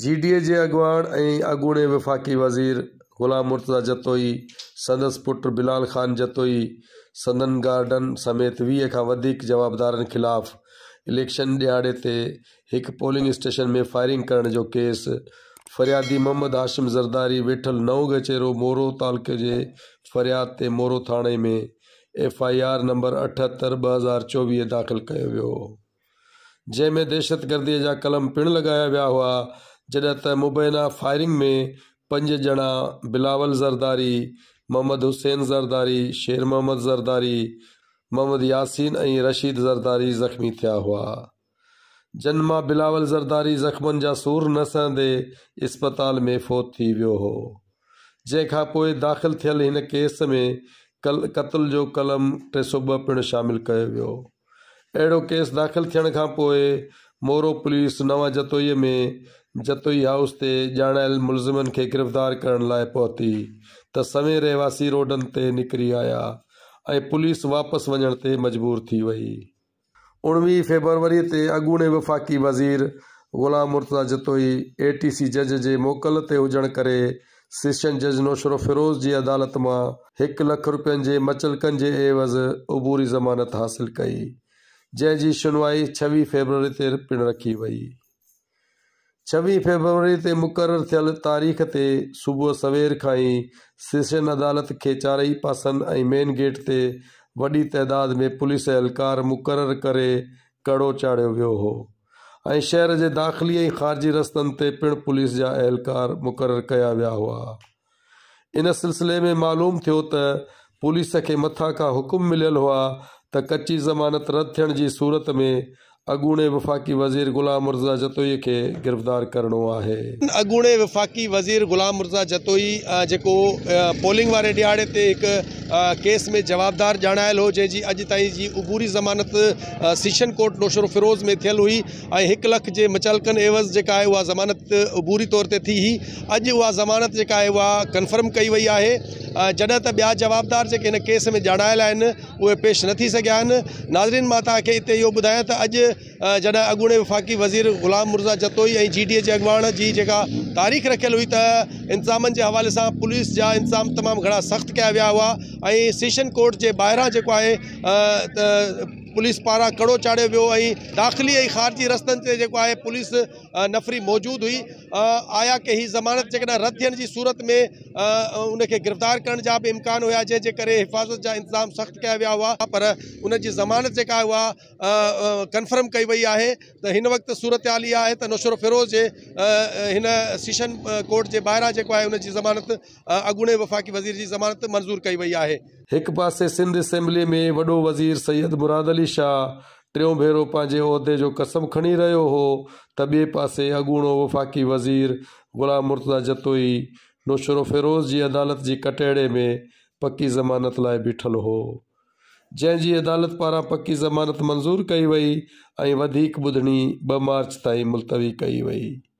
G D A जे अॻवान ऐं अॻूणे विफ़ाक़ी वज़ीर ग़ुलाम मुर्तज़ा जतोई संदस पुट बिलाल ख़ान जतोई सदन गार्डन समेत वी का जवाबदार खिलाफ़ इलेक्शन दिहाड़े से एक पोलिंग स्टेशन में फायरिंग करण जो केस फरियादी मोहम्मद आशिम ज़रदारी वेठल नओं गचेरो मोरो तालके के फरियाद ते मोरो थाणे में एफ आई आर नंबर अठहत्तर ॿ हज़ार चोवीह दाख़िल किया वियो जैमें दहशतगर्दीअ जा कलम पिण लॻाया विया हुआ जॾहिं त मुबैना फायरिंग में पंज ॼणा बिलावल ज़रदारी मोहम्मद हुसैन ज़रदारी शेर मोहम्मद ज़रदारी मोहम्मद यासीन ऐं रशीद ज़रदारी ज़ख़्मी थिया हुआ जन मां बिलावल ज़रदारी ज़ख़्मनि जा सूर न सहंदे इस्पताल में फ़ौत थी वियो हो जंहिंखां पोइ दाख़िल थियल हिन केस में कल कतल जो कलम टे सौ ॿ पिणु शामिलु कयो वियो अहिड़ो केस दाख़िल थियण खां पोइ मोरो पुलिस नवां जतोईअ में जतोई हाउस ते ॼाणायल मुलज़िमनि खे गिरफ़्तार करण लाइ पहुती त सवे रहवासी रोडनि ते निकिरी आया ऐं पुलिस वापसि वञण ते मजबूर थी वई उणिवीह फेबरवरी ते अॻूणे वफ़ाक़ी वज़ीर ग़ुलाम मुर्ता जतोई ए टी सी जज जे मोकल ते हुजण करे सेशन जज नौशरो फिरोज़ जी अदालत मां हिकु लखु रुपियनि जे मचलकनि जे एवज़ उबूरी ज़मानत हासिलु कई जंहिंजी सुनवाई छवीह फेबररी ते पिणु रखी वई छवी फेबररी ते मुक़ररु थियल तारीख़ ते सुबुह सवेर खां ई सेशन अदालत खे चारई पासनि ऐं मेन गेट ते वॾी तइदाद में पुलिस अहलकार मुक़ररु करे कड़ो चाढ़ियो वियो हो ऐं शहर जे दाख़िली ऐं ख़ारिजी रस्तनि ते पिणु पुलिस जा अहलकार मुक़ररु कया विया हुआ इन सिलसिले में मालूम थियो त पुलिस खे मथां खां हुकुम मिलियलु हुआ त कची ज़मानत रद्द थियण जी सूरत में अगूणे वफ़ाक़ी वज़ीर ग़ुलाम मुर्ज़ा जतोई खे गिरफ़्तार करिणो आहे वफ़ाक़ी वज़ीर ग़ुलाम मुर्ज़ा जतोई जेको पोलिंग वारे ॾियारे ते हिकु કેસ મે જવાબદાર જાનાયલ હોજે જી અજ તાઈ જી ઉગુરી જમાનત સેશન કોર્ટ નોશરો ફરોઝ મે થેલ હુઈ એ 1 લાખ જે મચાલકન એવસ જે કા હે વો જમાનત ઉગુરી તોરતે થી હી અજ વો જમાનત જે કા હે વો કન્ફર્મ કઈ વઈ આ હે જડ ત બ્યા જવાબદાર જે કે કેસ મે જાનાયલ આન ઓય પેશ નથી સક્યાન નાઝરીન માતા કે ઇતે યો બદાયા તા અજ જડ અગોણે વફકી વзир ગુલામ મુરઝા ચતોઈ એ જીડીએ જે અગવાણ જી જે કા તારીખ રખેલ હુઈ તા ઇંતзаમન જે હવાલ સે પોલીસ જા ઇંતzaam તમામ ઘણા સખત કયા વ્યા હુઆ અઈ સેશન કોર્ટ જે બહારા જે કો આ પોલીસ પારા કડો ચાડે વયો અને દાખલીયે ખાર્જી રસ્તન તે જે કો આ પોલીસ નફરી મૌજૂદ હુઈ આયા કે હી જમાનત જે કડા રદ થિન જી સુરત મે ઉને કે ગિરફતાર કરણ જાબ ઇમકાન હોયા જે જે કરે હિફાઝત જા ઇંતિzaam સખત કયા વયા હુઆ પર ઉને જી જમાનત જે કા હુઆ કન્ફર્મ કઈ વઈ આ હે ત હિન વક્ત સુરતયાલી આ હે ત નુશર ફિરોઝ જે હિન સેશન કોર્ટ જે બહારા જે કો આ ઉને જી જમાનત અગણે વફાકી વзир જી જમાનત મંજૂર કઈ વઈ આ आहे हिकु पासे सिंध असेंबली में वो वज़ीर सैयद मुराद अली शाह टों भेरो पंहिंजे उहिदे जो कसम खणी रहियो हो त ॿिए पासे अॻूणो वफ़ाक़ी वज़ीर ग़ुलाम मुर्तज़ा जतोई नौशरो फिरोज़ जी अदालत की कटेड़े में पक्की ज़मानत लाइ बीठल हो जंहिंजी अदालत पारा पक्की ज़मानत मंजूर कई वही बुधनी ब मार्च ताईं मुलतवी कई वही